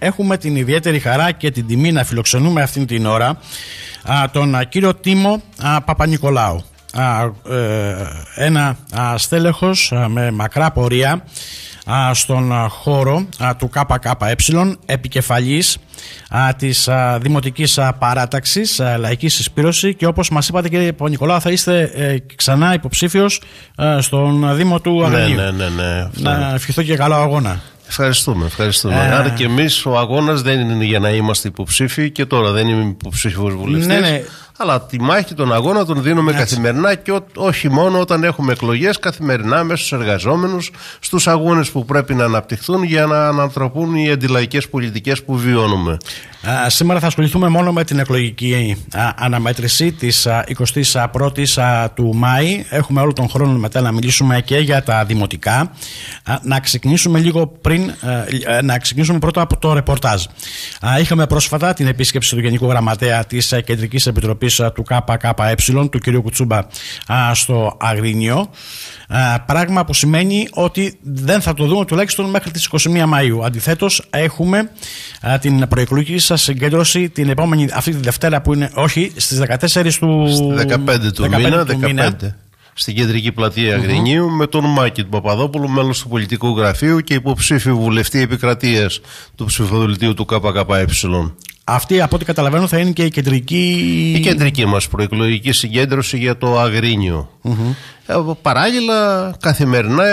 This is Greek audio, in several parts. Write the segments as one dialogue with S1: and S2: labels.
S1: έχουμε την ιδιαίτερη χαρά και την τιμή να φιλοξενούμε αυτήν την ώρα τον κύριο Τίμο Παπα-Νικολάου. Ε, ένα στέλεχος με μακρά πορεία στον χώρο του ΚΚΕ, επικεφαλής της Δημοτικής Παράταξης Λαϊκής Συσπήρωση και όπως μας είπατε κύριε Παπα-Νικολάου θα είστε ε, ξανά υποψήφιος στον Δήμο του ναι, Αγανίου. ναι, ναι,
S2: ναι. Να
S1: ευχηθώ και καλό αγώνα.
S2: Ευχαριστούμε, ευχαριστούμε. Ε... Άρα και εμείς ο αγώνας δεν είναι για να είμαστε υποψήφοι και τώρα δεν είμαι υποψήφιος βουλευτής. Ναι, ναι αλλά τη μάχη των αγώνων αγώνα τον δίνουμε καθημερινά και όχι μόνο όταν έχουμε εκλογές καθημερινά μέσα στους εργαζόμενους στους αγώνες που πρέπει να αναπτυχθούν για να ανανθρωπούν οι αντιλαϊκές πολιτικές που βιώνουμε.
S1: Α, σήμερα θα ασχοληθούμε μόνο με την εκλογική αναμέτρηση της 21ης του Μάη. Έχουμε όλο τον χρόνο μετά να μιλήσουμε και για τα δημοτικά. να ξεκινήσουμε λίγο πριν, ε, να ξεκινήσουμε πρώτα από το ρεπορτάζ. Είχαμε πρόσφατα την επίσκεψη του Γενικού Γραμματέα της ε, Κεντρικής Επιτροπής του ΚΚΕ, του κ. Κουτσούμπα, στο Αγρίνιο. Πράγμα που σημαίνει ότι δεν θα το δούμε τουλάχιστον μέχρι τις 21 Μαΐου. Αντιθέτως έχουμε την προεκλογική σας συγκέντρωση την επόμενη, αυτή τη Δευτέρα που είναι, όχι, στις 14 του... 15 του 15 μήνα, του Μήνα
S2: στην κεντρική πλατεία
S1: με τον Μάκη
S2: του Παπαδόπουλου, μέλος του πολιτικού γραφείου και υποψήφιο βουλευτή επικρατείας του ψηφοδελτίου του ΚΚΕ. Αυτή από ό,τι καταλαβαίνω θα είναι και η κεντρική... Η κεντρική μας προεκλογική συγκέντρωση για το αγρινιο mm-hmm. Ε, παράλληλα καθημερινά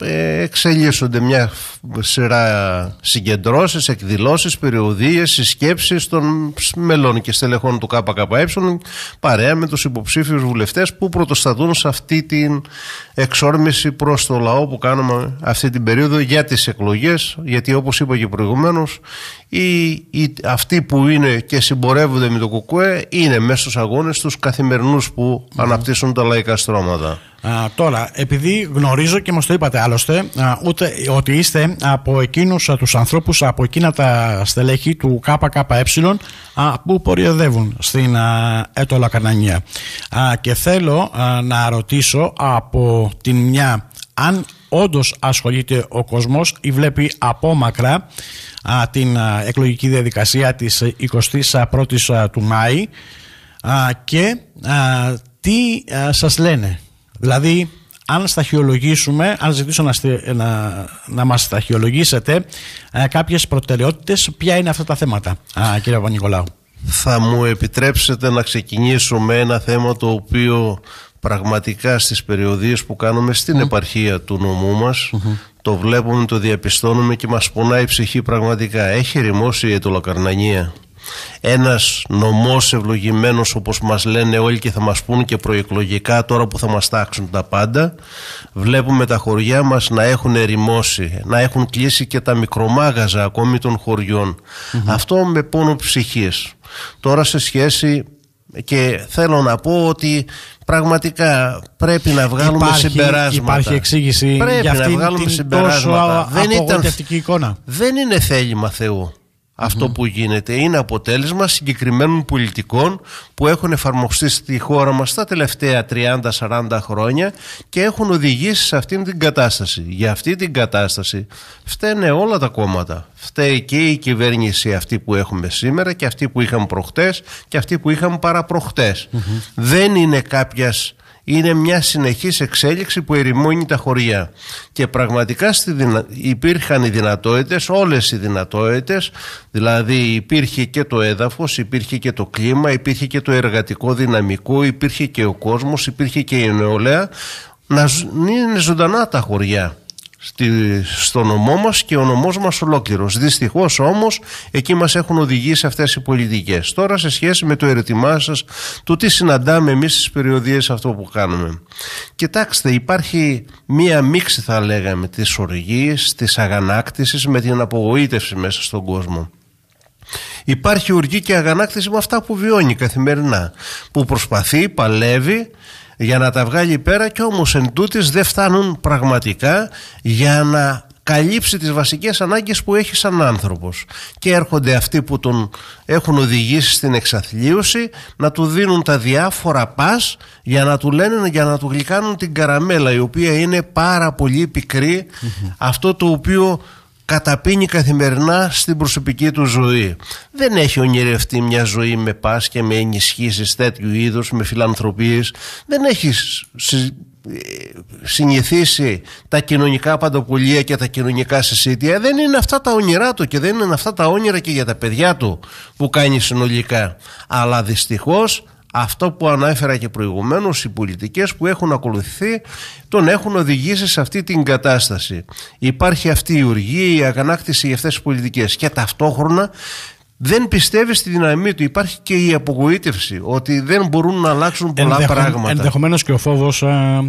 S2: ε, εξελίσσονται μια σειρά συγκεντρώσεις, εκδηλώσεις, περιοδίες, συσκέψεις των μελών και στελεχών του ΚΚΕ παρέα με τους υποψήφιους βουλευτές, που πρωτοστατούν σε αυτή την εξόρμηση προς το λαό που κάνουμε αυτή την περίοδο για τις εκλογές, γιατί όπως είπα και προηγουμένως, η, η, αυτοί που είναι και συμπορεύονται με το κουκουέ είναι μέσα στους αγώνες
S1: τους καθημερινούς που ναι. αναπτύσσουν τα λαϊκά στρώματα. Α, τώρα, επειδή γνωρίζω και μας το είπατε άλλωστε ούτε, ότι είστε από εκείνους α, τους ανθρώπους, από εκείνα τα στελέχη του ΚΚΕ α, που ποριοδεύουν στην α, Έτολα Κανανία. και θέλω να ρωτήσω από την μια αν όντως ασχολείται ο κόσμος ή βλέπει απόμακρα α, την εκλογική διαδικασία της 21η του Μάη α, και τι σας λένε. Δηλαδή, αν σταχυολογήσουμε, αν ζητήσω να, να, να μας σταχυολογήσετε κάποιες προτεραιότητες, ποια είναι αυτά τα θέματα,
S2: κύριε Παπα-Νικολάου. Θα μου επιτρέψετε να ξεκινήσω με ένα θέμα το οποίο πραγματικά στις περιοδίες που κάνουμε στην επαρχία του νομού μας το βλέπουμε, το διαπιστώνουμε και μας πονάει η ψυχή πραγματικά έχει ρημώσει η αιτωλοκαρνανία ένας νομός ευλογημένος όπως μας λένε όλοι και θα μας πούν και προεκλογικά τώρα που θα μας τάξουν τα πάντα βλέπουμε τα χωριά μας να έχουν ερημώσει, να έχουν κλείσει και τα μικρομάγαζα ακόμη των χωριων αυτό με πόνο ψυχής τώρα σε σχέση και θέλω να πω ότι πραγματικά πρέπει να βγάλουμε συμπεράσματα. Υπάρχει εξήγηση πρέπει για αυτή να βγάλουμε την συμπεράσματα. τόσο δεν εικόνα. Δεν είναι θέλημα Θεού αυτό που γίνεται είναι αποτέλεσμα συγκεκριμένων πολιτικών που έχουν εφαρμοστεί στη χώρα μας τα τελευταία 30-40 χρόνια και έχουν οδηγήσει σε αυτήν την κατάσταση. Για αυτή την κατάσταση φταίνε όλα τα κόμματα. Φταίει και η κυβέρνηση αυτή που έχουμε σήμερα και αυτή που είχαμε προχτές και αυτή που είχαμε Δεν είναι κάποιας είναι μια συνεχής εξέλιξη που ερημώνει τα χωριά και πραγματικά στη υπήρχαν οι δυνατότητες, όλες οι δυνατότητες δηλαδή υπήρχε και το έδαφος, υπήρχε και το κλίμα, υπήρχε και το εργατικό δυναμικό, υπήρχε και ο κόσμος, υπήρχε και η νεολαία να είναι ζωντανά τα χωριά στη, στο νομό μας και ο νομός μας ολόκληρος. Δυστυχώς όμως εκεί μας έχουν οδηγήσει αυτές οι πολιτικές. Τώρα σε σχέση με το ερώτημά σας του τι συναντάμε εμείς στις περιοδίες αυτό που κάνουμε. Κοιτάξτε υπάρχει μία μίξη θα λέγαμε της οργής, της αγανάκτησης με την απογοήτευση μέσα στον κόσμο. Υπάρχει οργή και αγανάκτηση με αυτά που βιώνει καθημερινά, που προσπαθεί, παλεύει για να τα βγάλει πέρα και όμως εν τούτης δεν φτάνουν πραγματικά για να καλύψει τις βασικές ανάγκες που έχει σαν άνθρωπος και έρχονται αυτοί που τον έχουν οδηγήσει στην εξαθλίωση να του δίνουν τα διάφορα πας για να του λένε για να του γλυκάνουν την καραμέλα η οποία είναι πάρα πολύ πικρή αυτό το οποίο καταπίνει καθημερινά στην προσωπική του ζωή. Δεν έχει ονειρευτεί μια ζωή με πάσχε, με ενισχύσεις τέτοιου είδους, με φιλανθρωπίες. Δεν έχει ε, συνηθίσει τα κοινωνικά παντοπολία και τα κοινωνικά συσίτια δεν είναι αυτά τα όνειρά του και δεν είναι αυτά τα όνειρα και για τα παιδιά του που κάνει συνολικά αλλά δυστυχώς αυτό που ανέφερα και προηγουμένως οι πολιτικές που έχουν ακολουθηθεί τον έχουν οδηγήσει σε αυτή την κατάσταση υπάρχει αυτή η οργή η αγανάκτηση για αυτές τις πολιτικές και ταυτόχρονα δεν πιστεύει στη δύναμή του. Υπάρχει και η απογοήτευση ότι δεν μπορούν να αλλάξουν πολλά πράγματα. Ενδεχομένως
S1: και ο φόβος,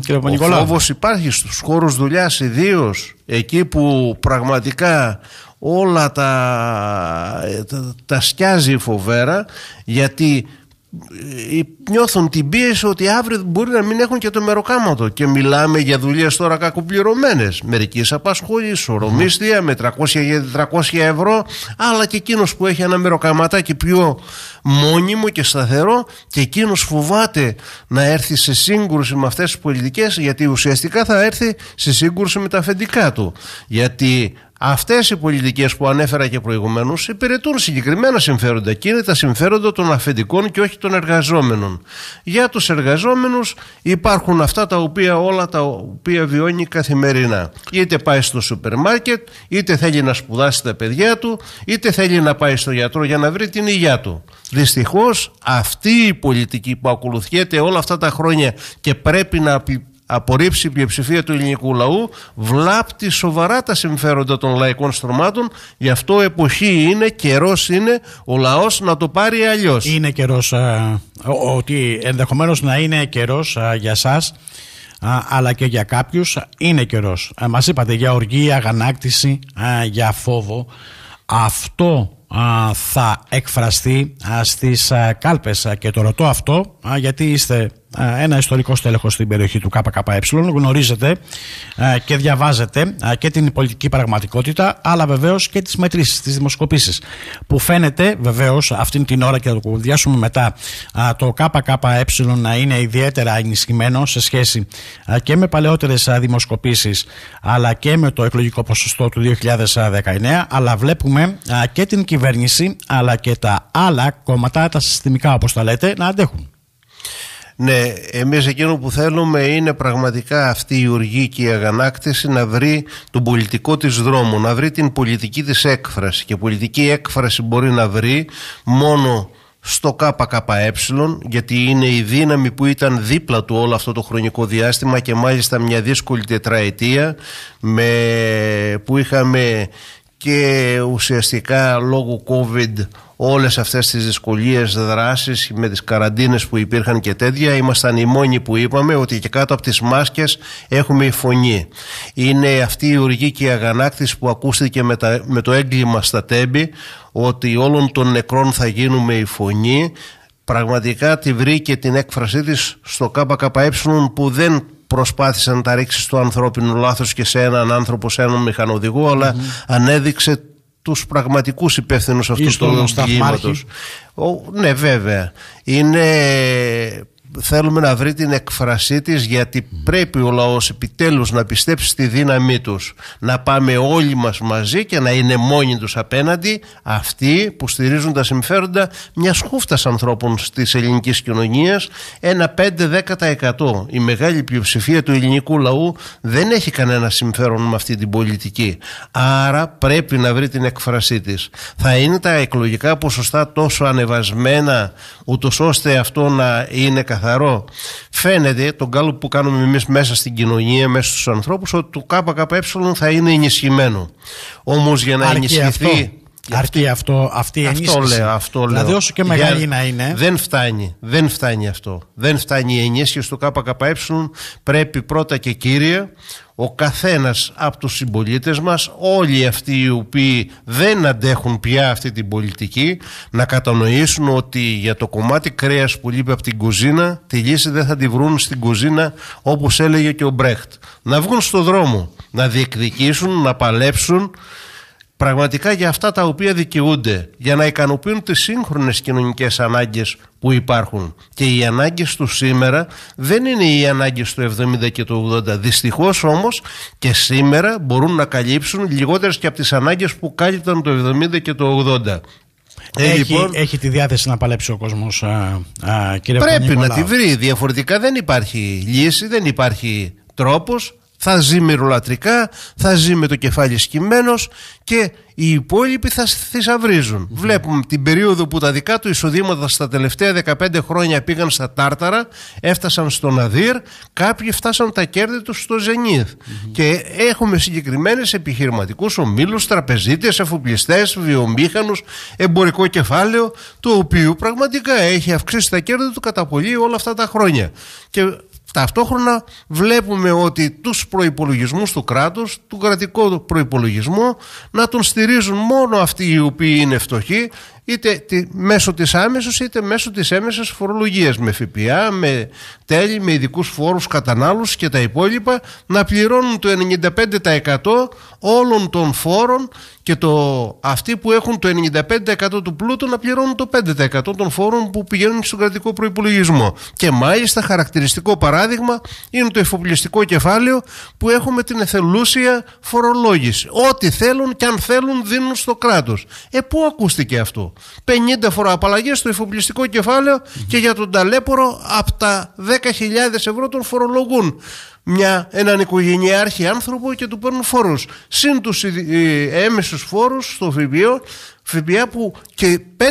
S1: ε, Ο φόβος υπάρχει στους χώρους
S2: δουλειάς, ιδίως εκεί που πραγματικά όλα τα, ε, τα, τα σκιάζει φοβέρα γιατί ε, ε, νιώθουν την πίεση ότι αύριο μπορεί να μην έχουν και το μεροκάματο και μιλάμε για δουλειές τώρα κακοπληρωμένες μερικής απασχολής, ορομίστια με 300 ευρώ αλλά και εκείνος που έχει ένα μεροκαματάκι πιο μόνιμο και σταθερό και εκείνος φοβάται να έρθει σε σύγκρουση με αυτές τις πολιτικές γιατί ουσιαστικά θα έρθει σε σύγκρουση με τα αφεντικά του γιατί Αυτές οι πολιτικές που ανέφερα και προηγουμένως υπηρετούν συγκεκριμένα συμφέροντα και είναι τα συμφέροντα των αφεντικών και όχι των εργαζόμενων. Για τους εργαζόμενους υπάρχουν αυτά τα οποία όλα τα οποία βιώνει καθημερινά. Είτε πάει στο σούπερ μάρκετ, είτε θέλει να σπουδάσει τα παιδιά του, είτε θέλει να πάει στο γιατρό για να βρει την υγεία του. Δυστυχώς αυτή η πολιτική που ακολουθιέται όλα αυτά τα χρόνια και πρέπει να απορρίψει η πλειοψηφία του ελληνικού λαού, βλάπτει σοβαρά τα συμφέροντα των λαϊκών στρωμάτων. Γι' αυτό εποχή είναι,
S1: καιρός είναι ο λαός να το πάρει αλλιώς. Είναι καιρός, ότι ενδεχομένως να είναι καιρός για εσά αλλά και για κάποιους είναι καιρός. Ε, μας είπατε για οργή, αγανάκτηση, για φόβο. Αυτό θα εκφραστεί στις κάλπες και το ρωτώ αυτό γιατί είστε ένα ιστορικό στέλεχος στην περιοχή του ΚΚΕ, γνωρίζετε και διαβάζετε και την πολιτική πραγματικότητα, αλλά βεβαίως και τις μετρήσεις, τις δημοσκοπήσεις Που φαίνεται βεβαίως αυτήν την ώρα και θα το κουβεντιάσουμε μετά, το ΚΚΕ να είναι ιδιαίτερα ενισχυμένο σε σχέση και με παλαιότερες δημοσκοπήσεις αλλά και με το εκλογικό ποσοστό του 2019. Αλλά βλέπουμε και την κυβέρνηση, αλλά και τα άλλα κόμματα, τα συστημικά όπως τα λέτε, να αντέχουν.
S2: Ναι, εμείς εκείνο που θέλουμε είναι πραγματικά αυτή η οργή και η αγανάκτηση να βρει τον πολιτικό της δρόμο, να βρει την πολιτική της έκφραση και πολιτική έκφραση μπορεί να βρει μόνο στο ΚΚΕ γιατί είναι η δύναμη που ήταν δίπλα του όλο αυτό το χρονικό διάστημα και μάλιστα μια δύσκολη τετραετία με, που είχαμε και ουσιαστικά λόγω COVID όλες αυτές τις δυσκολίες δράσεις με τις καραντίνες που υπήρχαν και τέτοια ήμασταν οι μόνοι που είπαμε ότι και κάτω από τις μάσκες έχουμε η φωνή είναι αυτή η οργή και η αγανάκτηση που ακούστηκε με, το έγκλημα στα τέμπη ότι όλων των νεκρών θα γίνουμε η φωνή πραγματικά τη βρήκε την έκφρασή της στο ΚΚΕ που δεν προσπάθησαν να τα ρίξει στο ανθρώπινο λάθος και σε έναν άνθρωπο, σε έναν μηχανοδηγό αλλά ανέδειξε τους πραγματικούς υπεύθυνους αυτού του σταθμάρχη. Ναι βέβαια. Είναι θέλουμε να βρει την εκφρασή της γιατί πρέπει ο λαός επιτέλους να πιστέψει στη δύναμή τους να πάμε όλοι μας μαζί και να είναι μόνοι τους απέναντι αυτοί που στηρίζουν τα συμφέροντα μιας χούφτας ανθρώπων στις ελληνικής κοινωνίας ένα 5-10% η μεγάλη πλειοψηφία του ελληνικού λαού δεν έχει κανένα συμφέρον με αυτή την πολιτική άρα πρέπει να βρει την εκφρασή της θα είναι τα εκλογικά ποσοστά τόσο ανεβασμένα ούτως ώστε αυτό να είναι καθαρό φαίνεται τον κάλο που κάνουμε εμείς μέσα στην κοινωνία, μέσα στους ανθρώπους ότι το ΚΚΕ θα είναι ενισχυμένο. Όμως για να Αρκεί ενισχυθεί... Αυτό. Αρκεί
S1: αυτό, αυτή η ενίσχυση. Αυτό λέω, αυτό δηλαδή, λέω. Δηλαδή όσο και μεγάλη να
S2: είναι. Δεν φτάνει, δεν φτάνει αυτό. Δεν φτάνει η ενίσχυση του ΚΚΕ. Πρέπει πρώτα και κύρια ο καθένας από τους συμπολίτες μας, όλοι αυτοί οι οποίοι δεν αντέχουν πια αυτή την πολιτική, να κατανοήσουν ότι για το κομμάτι κρέας που λείπει από την κουζίνα, τη λύση δεν θα τη βρουν στην κουζίνα όπως έλεγε και ο Μπρέχτ. Να βγουν στο δρόμο, να διεκδικήσουν, να παλέψουν πραγματικά για αυτά τα οποία δικαιούνται, για να ικανοποιούν τις σύγχρονες κοινωνικές ανάγκες που υπάρχουν. Και οι ανάγκες του σήμερα δεν είναι οι ανάγκες του 70 και του 80. Δυστυχώς όμως και σήμερα μπορούν να καλύψουν λιγότερες και από τις ανάγκες που κάλυπταν το 70 και το 80.
S1: Ε, έχει, λοιπόν, έχει τη διάθεση να παλέψει ο κόσμος, κύριε Πρέπει να τη
S2: βρει. Διαφορετικά δεν υπάρχει λύση, δεν υπάρχει τρόπος θα ζει ρουλατρικά, θα ζει με το κεφάλι σκυμμένος και οι υπόλοιποι θα θησαυριζουν Βλέπουμε την περίοδο που τα δικά του εισοδήματα στα τελευταία 15 χρόνια πήγαν στα Τάρταρα, έφτασαν στον Ναδίρ, κάποιοι φτάσαν τα κέρδη τους στο ζενιθ Και έχουμε συγκεκριμένες επιχειρηματικούς ομίλους, τραπεζίτες, εφοπλιστές, βιομήχανους, εμπορικό κεφάλαιο, το οποίο πραγματικά έχει αυξήσει τα κέρδη του κατά πολύ όλα αυτά τα χρόνια. Και Ταυτόχρονα βλέπουμε ότι τους προϋπολογισμούς του κράτους, του κρατικού προϋπολογισμού, να τον στηρίζουν μόνο αυτοί οι οποίοι είναι φτωχοί, είτε μέσω της άμεσης είτε μέσω της έμεσης φορολογίας με ΦΠΑ, με τέλη, με ειδικούς φόρους κατανάλωσης και τα υπόλοιπα να πληρώνουν το 95% όλων των φόρων και το, αυτοί που έχουν το 95% του πλούτου να πληρώνουν το 5% των φόρων που πηγαίνουν στον κρατικό προϋπολογισμό. Και μάλιστα χαρακτηριστικό παράδειγμα είναι το εφοπλιστικό κεφάλαιο που έχουμε την εθελούσια φορολόγηση. Ό,τι θέλουν και αν θέλουν δίνουν στο κράτος. Ε, πού ακούστηκε αυτό. 50 φορά απαλλαγέ στο εφοπλιστικό και για τον ταλέπορο από τα 10.000 ευρώ τον φορολογούν μια, έναν οικογενειάρχη άνθρωπο και του παίρνουν φόρους. Συν τους ε, ε, έμεσους φόρους στο ΦΠΑ, ΦΠΑ που και 5.000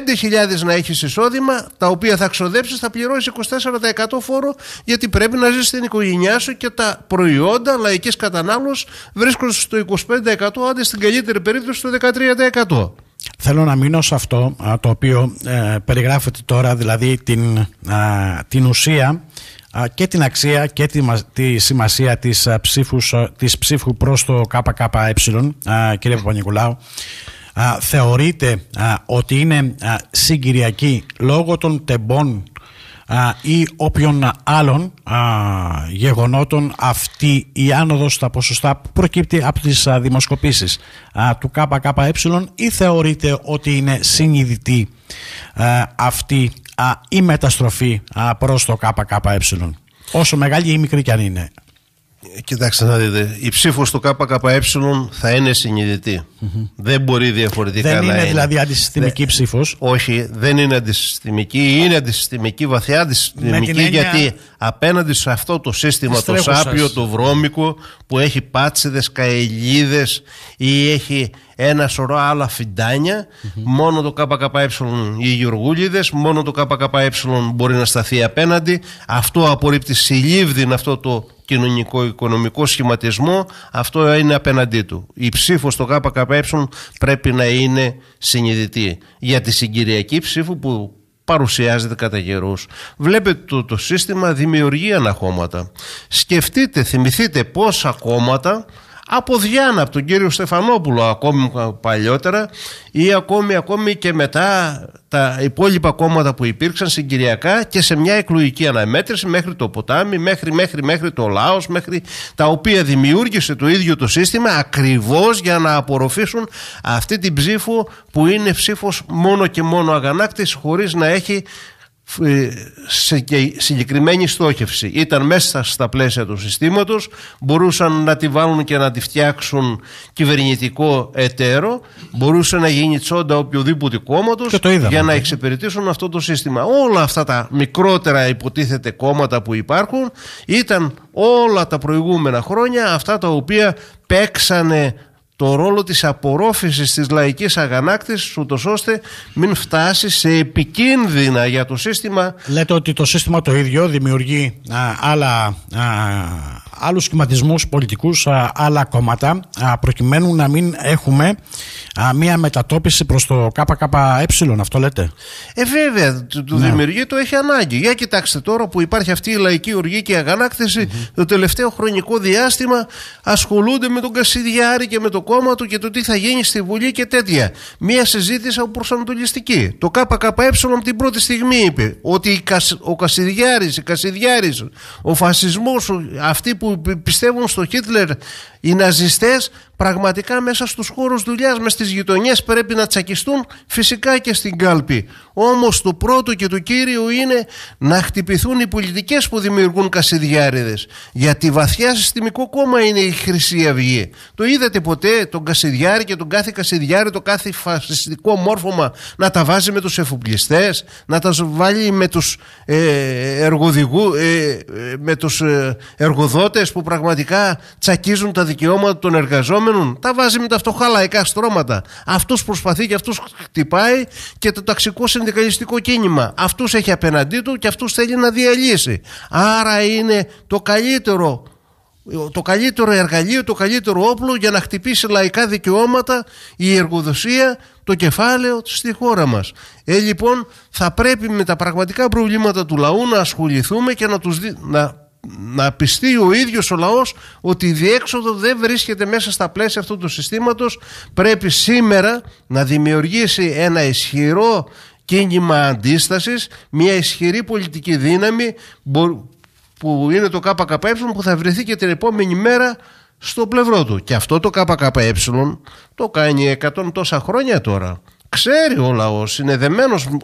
S2: να έχεις εισόδημα, τα οποία θα ξοδέψεις θα πληρώσεις 24% φόρο γιατί πρέπει να ζεις στην οικογένειά σου και τα προϊόντα λαϊκής κατανάλωσης βρίσκονται στο 25% άντε στην καλύτερη περίπτωση στο 13%.
S1: Θέλω να μείνω σε αυτό το οποίο ε, περιγράφεται τώρα, δηλαδή την, την ουσία και την αξία και τη, τη σημασία της, ψήφους, της ψήφου προς το ΚΚΕ, κύριε ναι. Θεωρείται ότι είναι συγκυριακή λόγω των τεμπών ή όποιων άλλων γεγονότων αυτή η άνοδος στα ποσοστά που προκύπτει από τις δημοσκοπήσεις του ΚΚΕ ή θεωρείτε ότι είναι συνειδητή αυτή η μεταστροφή προς το ΚΚΕ όσο μεγάλη ή μικρή κι αν είναι. Ε, κοιτάξτε να δείτε, η ψήφος
S2: του ΚΚΕ θα είναι Δεν μπορεί διαφορετικά δεν να είναι. Δεν είναι δηλαδή
S1: αντισυστημική ψήφος.
S2: Όχι, δεν είναι αντισυστημική. Είναι αντισυστημική, βαθιά αντισυστημική, γιατί απέναντι σε αυτό το σύστημα, το σάπιο, το βρώμικο, που έχει πάτσιδες, καελίδε ή έχει ένα σωρό άλλα Μόνο το ΚΚΕ οι Γιουργούλιδε, μόνο το ΚΚΕ μπορεί να σταθεί απέναντι. Αυτό απορρίπτει συλλήβδιν αυτό το κοινωνικό-οικονομικό σχηματισμό. Αυτό είναι απέναντί του. Η ψήφος στο ΚΚΕ πρέπει να είναι συνειδητή. Για τη συγκυριακή ψήφο που παρουσιάζεται κατά καιρούς. Βλέπετε το, το σύστημα δημιουργεί αναχώματα. Σκεφτείτε, θυμηθείτε πόσα κόμματα από Διάνα, από τον κύριο Στεφανόπουλο ακόμη παλιότερα ή ακόμη, ακόμη και μετά τα υπόλοιπα κόμματα που υπήρξαν συγκυριακά και σε μια εκλογική αναμέτρηση μέχρι το ποτάμι, μέχρι, μέχρι, μέχρι το λαός, μέχρι τα οποία δημιούργησε το ίδιο το σύστημα ακριβώς για να απορροφήσουν αυτή την ψήφο που είναι ψήφος μόνο και μόνο αγανάκτης χωρίς να έχει ε, συγκεκριμένη στόχευση. Ήταν μέσα στα πλαίσια του συστήματος, μπορούσαν να τη βάλουν και να τη φτιάξουν κυβερνητικό εταίρο, μπορούσε να γίνει τσόντα οποιοδήποτε κόμματος για να εξυπηρετήσουν αυτό το σύστημα. Όλα αυτά τα μικρότερα υποτίθεται κόμματα που υπάρχουν ήταν όλα τα προηγούμενα χρόνια αυτά τα οποία παίξανε το ρόλο της απορρόφησης της λαϊκής αγανάκτησης ούτως ώστε
S1: μην φτάσει σε επικίνδυνα για το σύστημα. Λέτε ότι το σύστημα το ίδιο δημιουργεί α, άλλα, α, άλλους σχηματισμούς πολιτικούς, α, άλλα κόμματα α, προκειμένου να μην έχουμε μία μετατόπιση προς το ΚΚΕ, αυτό λέτε.
S2: Ε βέβαια, το, το ναι. δημιουργεί το έχει ανάγκη. Για κοιτάξτε τώρα που υπάρχει αυτή η λαϊκή οργή και η αγανακτηση το τελευταίο χρονικό διάστημα ασχολούνται με τον Κασιδιάρη και με το κόμμα του και το τι θα γίνει στη Βουλή και τέτοια. Μία συζήτηση προσανατολιστική. Το ΚΚΕ την πρώτη στιγμή είπε ότι ο Κασιδιάρης, ο Κασιδιάρης, ο φασισμός, αυτοί που πιστεύουν στο Χίτλερ οι ναζιστές πραγματικά μέσα στους χώρους δουλειάς, μέσα στις γειτονιές πρέπει να τσακιστούν φυσικά και στην κάλπη. Όμως το πρώτο και το κύριο είναι να χτυπηθούν οι πολιτικές που δημιουργούν κασιδιάριδες. Γιατί βαθιά συστημικό κόμμα είναι η Χρυσή Αυγή. Το είδατε ποτέ τον κασιδιάρι και τον κάθε κασιδιάρι το κάθε φασιστικό μόρφωμα να τα βάζει με τους εφοπλιστές, να τα βάλει με τους, ε, ε, ε με ε, εργοδότες που πραγματικά τσακίζουν τα δικαιώματα των εργαζόμενων, τα βάζει με τα φτωχά λαϊκά στρώματα. Αυτού προσπαθεί και αυτού χτυπάει και το ταξικό συνδικαλιστικό κίνημα. Αυτού έχει απέναντί του και αυτού θέλει να διαλύσει. Άρα είναι το καλύτερο το καλύτερο εργαλείο, το καλύτερο όπλο για να χτυπήσει λαϊκά δικαιώματα η εργοδοσία, το κεφάλαιο στη χώρα μας. Ε, λοιπόν, θα πρέπει με τα πραγματικά προβλήματα του λαού να ασχοληθούμε και να, τους, να να πιστεί ο ίδιος ο λαός ότι η διέξοδο δεν βρίσκεται μέσα στα πλαίσια αυτού του συστήματος πρέπει σήμερα να δημιουργήσει ένα ισχυρό κίνημα αντίστασης μια ισχυρή πολιτική δύναμη που είναι το ΚΚΕ που θα βρεθεί και την επόμενη μέρα στο πλευρό του και αυτό το ΚΚΕ το κάνει εκατόν τόσα χρόνια τώρα Ξέρει ο λαός, είναι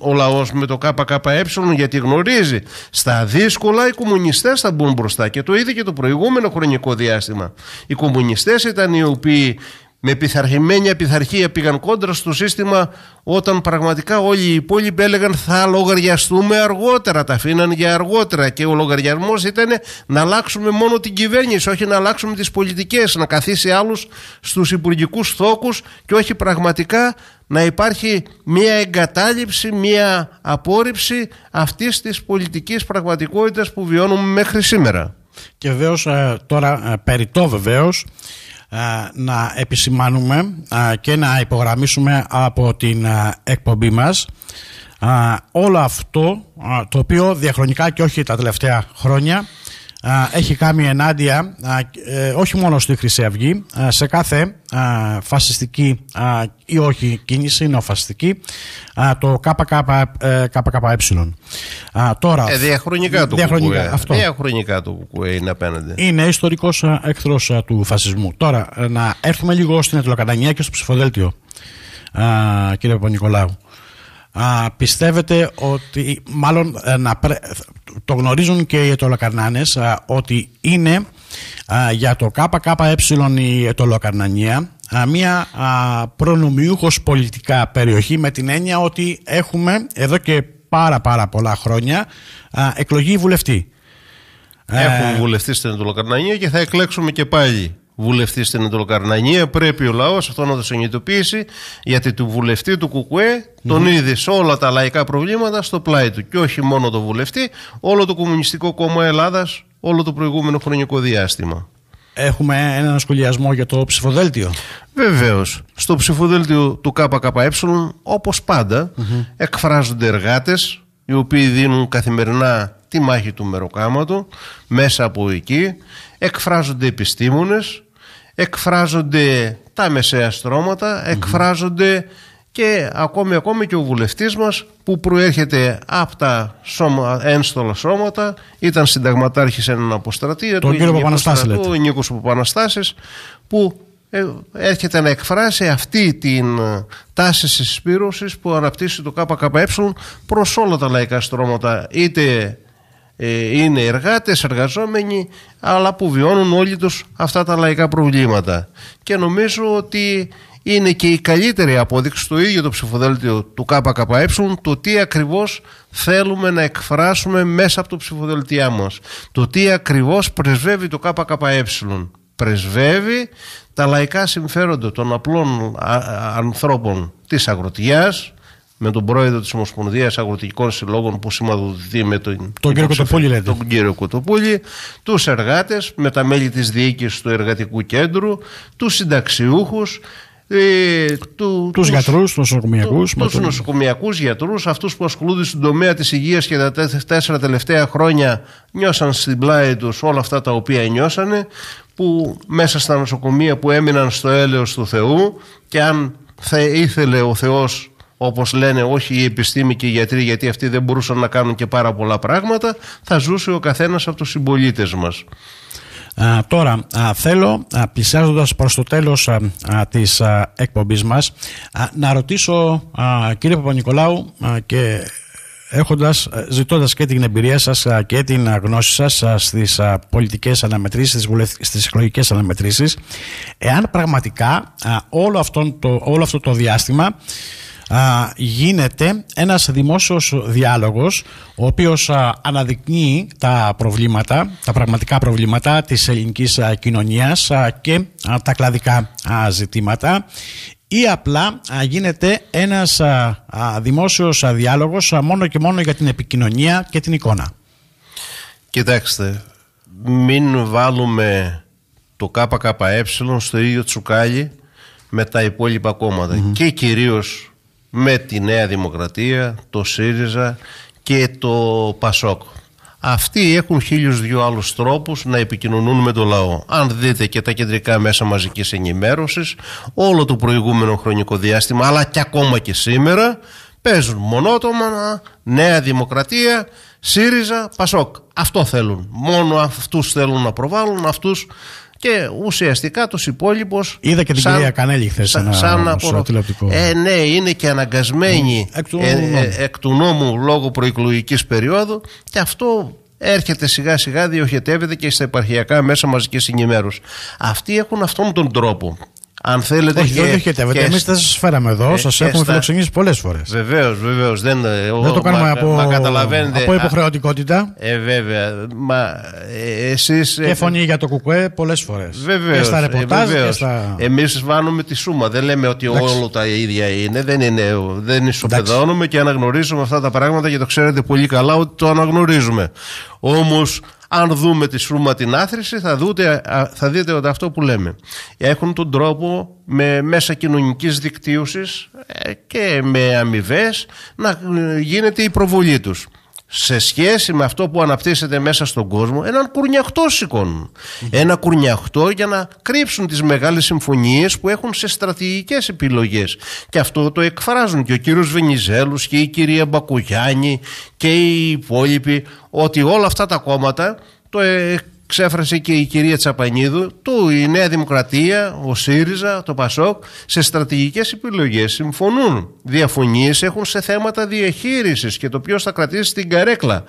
S2: ο λαός με το ΚΚΕ γιατί γνωρίζει. Στα δύσκολα οι κομμουνιστές θα μπουν μπροστά και το είδε και το προηγούμενο χρονικό διάστημα. Οι κομμουνιστές ήταν οι οποίοι με πειθαρχημένη επιθαρχία πήγαν κόντρα στο σύστημα όταν πραγματικά όλοι οι υπόλοιποι έλεγαν θα λογαριαστούμε αργότερα, τα αφήναν για αργότερα και ο λογαριασμός ήταν να αλλάξουμε μόνο την κυβέρνηση, όχι να αλλάξουμε τις πολιτικές, να καθίσει άλλους στους υπουργικούς θόκους και όχι πραγματικά να υπάρχει μία εγκατάλειψη, μία απόρριψη αυτής της πολιτικής πραγματικότητας
S1: που βιώνουμε μέχρι σήμερα. Και βέβαιως ε, τώρα ε, περιττό βεβαίως ε, να επισημάνουμε και να υπογραμμίσουμε από την εκπομπή μας όλο αυτό το οποίο διαχρονικά και όχι τα τελευταία χρόνια έχει κάνει ενάντια ε, όχι μόνο στη Χρυσή Αυγή, σε κάθε φασιστική ή όχι κίνηση νεοφασιστική, το ΚΚΕ. Τώρα, ε, διαχρονικά το διαχρονικά, κουκουέ. Αυτό.
S2: Διαχρονικά το είναι απέναντι. Είναι
S1: ιστορικός έχθρο του φασισμού. Τώρα, να έρθουμε λίγο στην Ετλοκατανία και στο ψηφοδέλτιο, κύριε Παπα-Νικολάου. Α, πιστεύετε ότι, μάλλον ε, να το γνωρίζουν και οι ετωλοκαρνάνες, ότι είναι για το ΚΚΕ η ετωλοκαρνανία μια προνομιούχος πολιτικά περιοχή με την έννοια ότι έχουμε εδώ και πάρα πάρα πολλά χρόνια εκλογή βουλευτή.
S2: Έχουν ε, βουλευτή στην Ετωλοκαρνανία και θα εκλέξουμε και πάλι βουλευτή στην Εντολοκαρνανία. Πρέπει ο λαός αυτό να το συνειδητοποιήσει, γιατί του βουλευτή του Κουκουέ τον mm. είδες όλα τα λαϊκά προβλήματα στο πλάι του. Και όχι μόνο το βουλευτή, όλο το Κομμουνιστικό Κόμμα Ελλάδας όλο το προηγούμενο χρονικό διάστημα.
S1: Έχουμε έναν σχολιασμό για το ψηφοδέλτιο. Βεβαίως. Στο ψηφοδέλτιο του ΚΚΕ, όπως
S2: πάντα, mm-hmm. εκφράζονται εργάτες οι οποίοι δίνουν καθημερινά τη μάχη του μεροκάματο μέσα από εκεί. Εκφράζονται επιστήμονες εκφράζονται τα μεσαία εκφράζονται και ακόμη ακόμη και ο βουλευτής μας που προέρχεται από τα σώμα, ένστολα σώματα ήταν σε έναν αποστρατεία του κύριο Παπαναστάση λέτε. που ε, έρχεται να εκφράσει αυτή την ε, τάση συσπήρωσης που αναπτύσσει το ΚΚΕ προς όλα τα λαϊκά στρώματα είτε ε, είναι εργάτες, εργαζόμενοι αλλά που βιώνουν όλοι τους αυτά τα λαϊκά προβλήματα και νομίζω ότι είναι και η καλύτερη απόδειξη στο ίδιο το ψηφοδέλτιο του ΚΚΕ το τι ακριβώς θέλουμε να εκφράσουμε μέσα από το ψηφοδελτιά μας το τι ακριβώς πρεσβεύει το ΚΚΕ πρεσβεύει τα λαϊκά συμφέροντα των απλών ανθρώπων της αγροτιάς με τον πρόεδρο της Ομοσπονδίας Αγροτικών Συλλόγων που σημαδοδοτεί με τον, τον κύριο Κοτοπούλη, λέτε. τον κύριο Κοτοπούλη, τους εργάτες, με τα μέλη της διοίκησης του Εργατικού Κέντρου, τους συνταξιούχους, ε, του, τους, τους γιατρούς,
S1: τους νοσοκομιακούς τους
S2: νοσοκομιακούς γιατρούς αυτούς που ασχολούνται στον τομέα της υγείας και τα τέσσερα τελευταία χρόνια νιώσαν στην πλάη τους όλα αυτά τα οποία νιώσανε που μέσα στα νοσοκομεία που έμειναν στο έλεος του Θεού και αν θα ήθελε ο Θεός όπως λένε όχι οι επιστήμοι και οι γιατροί γιατί αυτοί δεν μπορούσαν να κάνουν και πάρα πολλά πράγματα θα ζούσε ο
S1: καθένας από τους συμπολίτες μας. τώρα α, θέλω α, πλησιάζοντας προς το τέλος α, της εκπομπής μας να ρωτήσω κύριε Παπα-Νικολάου και έχοντας, ζητώντας και την εμπειρία σας και την γνώση σας στις πολιτικές αναμετρήσεις, στις εκλογικές αναμετρήσεις εάν πραγματικά όλο αυτό το, όλο αυτό το διάστημα α, γίνεται ένας δημόσιος διάλογος ο οποίος α, αναδεικνύει τα προβλήματα, τα πραγματικά προβλήματα της ελληνικής α, κοινωνίας και τα κλαδικά ζητήματα ή απλά γίνεται ένας δημόσιος διάλογος μόνο και μόνο για την επικοινωνία και την εικόνα.
S2: Κοιτάξτε, μην βάλουμε το ΚΚΕ στο ίδιο τσουκάλι με τα υπόλοιπα και κυρίως με τη Νέα Δημοκρατία, το ΣΥΡΙΖΑ και το ΠΑΣΟΚ. Αυτοί έχουν χίλιους δυο άλλους τρόπους να επικοινωνούν με το λαό. Αν δείτε και τα κεντρικά μέσα μαζικής ενημέρωσης, όλο το προηγούμενο χρονικό διάστημα, αλλά και ακόμα και σήμερα, παίζουν μονότομα Νέα Δημοκρατία, ΣΥΡΙΖΑ, ΠΑΣΟΚ. Αυτό θέλουν. Μόνο αυτούς θέλουν να προβάλλουν, αυτούς και ουσιαστικά τους υπόλοιπους.
S1: Είδα και την σαν, κυρία Κανέλη χθες. Σαν, σαν τηλεοπτικό.
S2: Ε, ναι, είναι και αναγκασμένη ε, εκ του, ε, ε, εκ του νόμου λόγω προεκλογικής περίοδου και αυτό έρχεται σιγά σιγά διοχετεύεται και στα επαρχιακά μέσα μαζικής ενημέρωσης. Αυτοί έχουν αυτόν τον τρόπο αν
S1: θέλετε. Όχι, και, Εμεί δεν σας φέραμε εδώ. σα έχουμε φιλοξενήσει πολλές φορές.
S2: Βεβαίως, βεβαίως. Δεν, ε, δεν το κάνουμε από, μα καταλαβαίνετε, υποχρεωτικότητα. Ε, βέβαια.
S1: Μα, ε, ε, και φωνή για το κουκουέ πολλές φορές. Βεβαίως. Και στα ε, ρεπορτάζ. Ε, στα...
S2: Εμείς βάνουμε τη σούμα. Δεν λέμε ότι όλα τα ίδια είναι. Δεν, είναι, δεν ισοπεδώνουμε και αναγνωρίζουμε αυτά τα πράγματα και το ξέρετε πολύ καλά ότι το αναγνωρίζουμε. Όμως αν δούμε τη σούμα την άθρηση θα, θα δείτε ότι αυτό που λέμε έχουν τον τρόπο με μέσα κοινωνικής δικτύωσης ε, και με αμοιβές να ε, γίνεται η προβολή τους σε σχέση με αυτό που αναπτύσσεται μέσα στον κόσμο έναν κουρνιαχτό Ένα κουρνιαχτό για να κρύψουν τις μεγάλες συμφωνίες που έχουν σε στρατηγικές επιλογές. Και αυτό το εκφράζουν και ο κύριος Βενιζέλους και η κυρία Μπακουγιάννη και οι υπόλοιποι ότι όλα αυτά τα κόμματα το ξέφρασε και η κυρία Τσαπανίδου, του η Νέα Δημοκρατία, ο ΣΥΡΙΖΑ, το ΠΑΣΟΚ, σε στρατηγικές επιλογές συμφωνούν. Διαφωνίες έχουν σε θέματα διαχείρισης και το ποιος θα κρατήσει την καρεκλα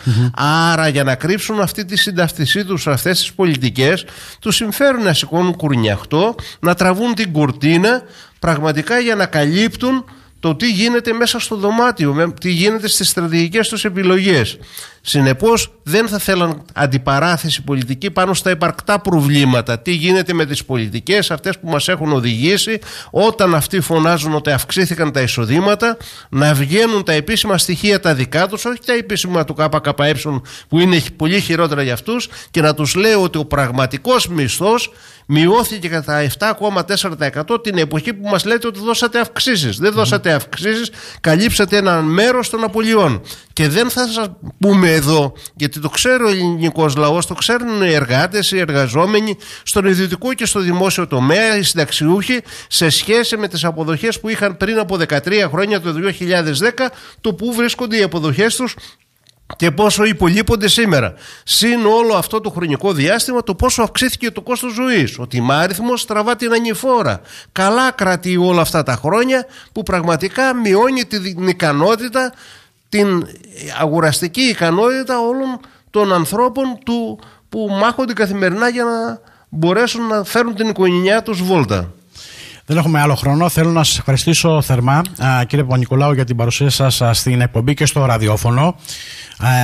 S2: Άρα για να κρύψουν αυτή τη συνταυτισή τους αυτές τις πολιτικές, τους συμφέρουν να σηκώνουν κουρνιαχτό, να τραβούν την κουρτίνα, πραγματικά για να καλύπτουν το τι γίνεται μέσα στο δωμάτιο, τι γίνεται στις στρατηγικές τους επιλογές. Συνεπώς, δεν θα θέλαν αντιπαράθεση πολιτική πάνω στα υπαρκτά προβλήματα. Τι γίνεται με τις πολιτικές, αυτές που μας έχουν οδηγήσει, όταν αυτοί φωνάζουν ότι αυξήθηκαν τα εισοδήματα, να βγαίνουν τα επίσημα στοιχεία τα δικά τους, όχι τα επίσημα του ΚΚΕ που είναι πολύ χειρότερα για αυτούς, και να τους λέει ότι ο πραγματικός μισθός μειώθηκε κατά 7,4% την εποχή που μας λέτε ότι δώσατε αυξήσεις. Δεν δώσατε αυξήσεις, καλύψατε ένα μέρος των απολειών. Και δεν θα σας πούμε εδώ, γιατί το ξέρει ο ελληνικός λαός, το ξέρουν οι εργάτες, οι εργαζόμενοι, στον ιδιωτικό και στο δημόσιο τομέα, οι συνταξιούχοι, σε σχέση με τις αποδοχές που είχαν πριν από 13 χρόνια, το 2010, το που βρίσκονται οι αποδοχές τους και πόσο υπολείπονται σήμερα. Συν όλο αυτό το χρονικό διάστημα, το πόσο αυξήθηκε το κόστος ζωής. Ο τιμάριθμο τραβά την ανηφόρα. Καλά κρατεί όλα αυτά τα χρόνια που πραγματικά μειώνει την ικανότητα την αγοραστική ικανότητα όλων των ανθρώπων του που μάχονται καθημερινά για να μπορέσουν να φέρουν την οικογένειά τους βόλτα.
S1: Δεν έχουμε άλλο χρόνο. Θέλω να σας ευχαριστήσω θερμά, κύριε για την παρουσία σας στην εκπομπή και στο ραδιόφωνο.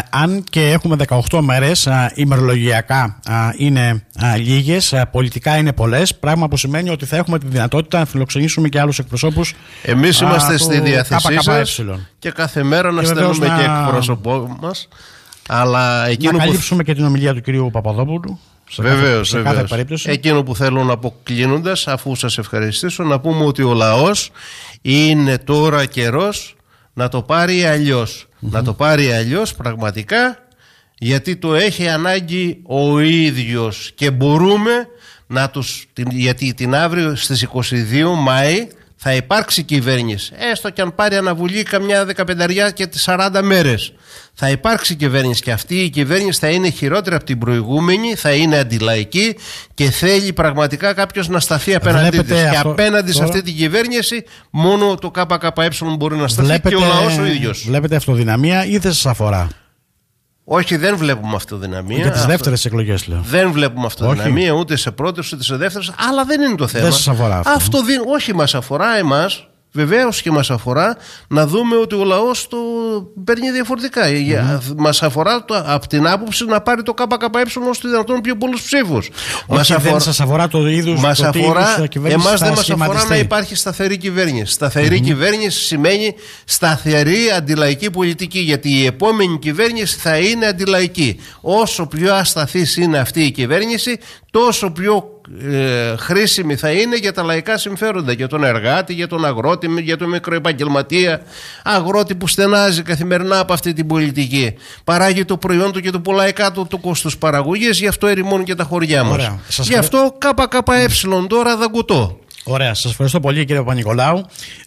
S1: Αν και έχουμε 18 μέρε, ημερολογιακά είναι λίγε, πολιτικά είναι πολλές. Πράγμα που σημαίνει ότι θα έχουμε τη δυνατότητα να φιλοξενήσουμε και άλλους εκπροσώπους. Εμείς είμαστε στη διάθεσή σας και κάθε μέρα να στέλνουμε και
S2: εκπρόσωπό μας. Αλλά να καλύψουμε
S1: και την ομιλία του κυρίου Παπαδόπουλου σε,
S2: Εκείνο που θέλω να πω αφού σας ευχαριστήσω, να πούμε ότι ο λαός είναι τώρα καιρός να το πάρει Να το πάρει αλλιώς πραγματικά γιατί το έχει ανάγκη ο ίδιος και μπορούμε να τους, γιατί την αύριο στις 22 Μάη θα υπάρξει κυβέρνηση, έστω και αν πάρει αναβουλή καμιά δεκαπενταριά και τις 40 μέρες. Θα υπάρξει κυβέρνηση και αυτή η κυβέρνηση θα είναι χειρότερη από την προηγούμενη, θα είναι αντιλαϊκή και θέλει πραγματικά κάποιος να σταθεί απέναντί της. Και απέναντι σε αυτή την κυβέρνηση μόνο το ΚΚΕ μπορεί να σταθεί και ο λαός ο ίδιος.
S1: Βλέπετε αυτοδυναμία ή δεν σας αφορά.
S2: Όχι, δεν βλέπουμε αυτοδυναμία. Για τις δεύτερες εκλογές, λέω. Δεν βλέπουμε αυτοδυναμία ούτε σε πρώτες ούτε σε δεύτερες, αλλά δεν είναι το θέμα. Δεν σας αφορά αυτό. δεν όχι, μας αφορά εμάς Βεβαίως και μας αφορά να δούμε ότι ο λαός το παίρνει διαφορετικά. Mm-hmm. Ε, μας αφορά το, από την άποψη να πάρει το ΚΚΕ τη δυνατόν πιο πολλούς ψήφους. μας αφορά... σας αφορά το μας το αφορά. Εμά δεν μας αφορά να υπάρχει σταθερή κυβέρνηση. Σταθερή mm-hmm. κυβέρνηση σημαίνει σταθερή αντιλαϊκή πολιτική. Γιατί η επόμενη κυβέρνηση θα είναι αντιλαϊκή. Όσο πιο ασταθής είναι αυτή η κυβέρνηση, τόσο πιο ε, χρήσιμη θα είναι για τα λαϊκά συμφέροντα, για τον εργάτη, για τον αγρότη, για τον μικροεπαγγελματία, αγρότη που στενάζει καθημερινά από αυτή την πολιτική. Παράγει το προϊόν του και το πουλάει του το κόστος παραγωγής, γι' αυτό ερημώνουν και τα χωριά μας. γι' αυτό ΚΚΕ τώρα δαγκωτό.
S1: Ωραία, σας ευχαριστώ πολύ κύριε